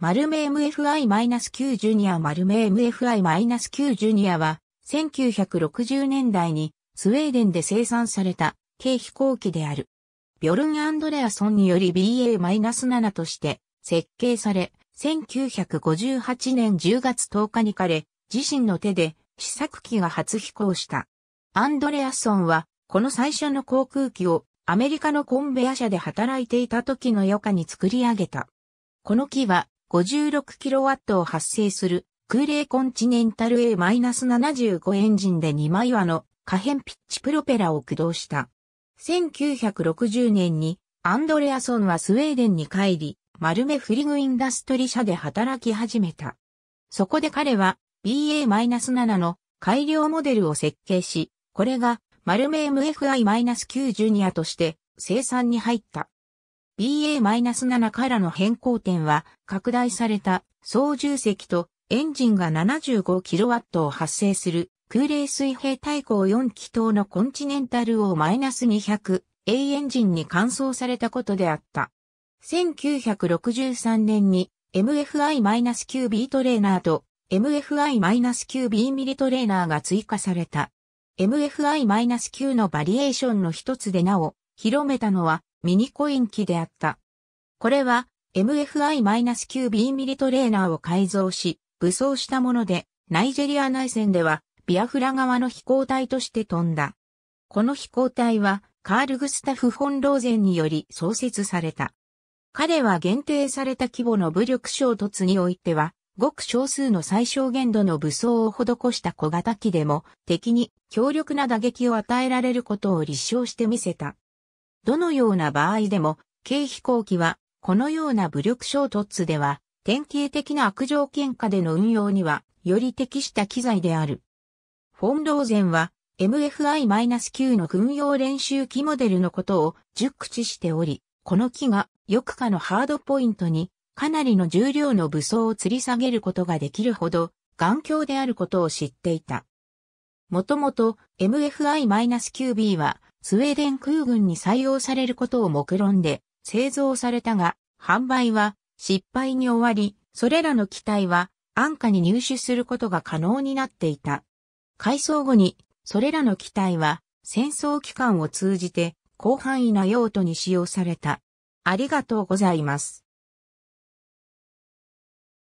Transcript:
マルメ MFI-9 ジュニア丸め MFI-9 ジュニアは、1960年代にスウェーデンで生産された軽飛行機である。ビョルン・アンドレアソンにより BA-7 として設計され、1958年10月10日に彼、自身の手で試作機が初飛行した。アンドレアソンは、この最初の航空機をアメリカのコンベア社で働いていた時の余暇に作り上げた。この機は 56kW を発生する空冷コンチネンタル A-75 エンジンで2枚輪の可変ピッチプロペラを駆動した。1960年にアンドレアソンはスウェーデンに帰り、マルメフリグインダストリ社で働き始めた。そこで彼は BA-7 の改良モデルを設計し、これがマルメ MFI-9 ジュニアとして生産に入った。BA-7 からの変更点は拡大された操縦席とエンジンが 75kW を発生する空冷水平対向4気筒のコンチネンタルを -200A エンジンに換装されたことであった。1963年に MFI-9B トレーナーと MFI-9B ミリトレーナーが追加された。MFI-9 のバリエーションの一つでなお、広めたのはミニコイン機であった。これは MFI-9B ミリトレーナーを改造し、武装したもので、ナイジェリア内戦ではビアフラ側の飛行隊として飛んだ。この飛行隊はカール・グスタフ・フォン・ローゼンにより創設された。彼は限定された規模の武力衝突においては、ごく少数の最小限度の武装を施した小型機でも敵に強力な打撃を与えられることを立証してみせた。どのような場合でも、軽飛行機は、このような武力衝突では、典型的な悪条件下での運用には、より適した機材である。フォンローゼンは、MFI-9 の軍用練習機モデルのことを熟知しており、この機が、よくかのハードポイントに、かなりの重量の武装を吊り下げることができるほど、頑強であることを知っていた。もともと MFI-9B はスウェーデン空軍に採用されることを目論んで製造されたが、販売は失敗に終わり、それらの機体は安価に入手することが可能になっていた。改装後に、それらの機体は戦争期間を通じて広範囲な用途に使用された。ありがとうございます。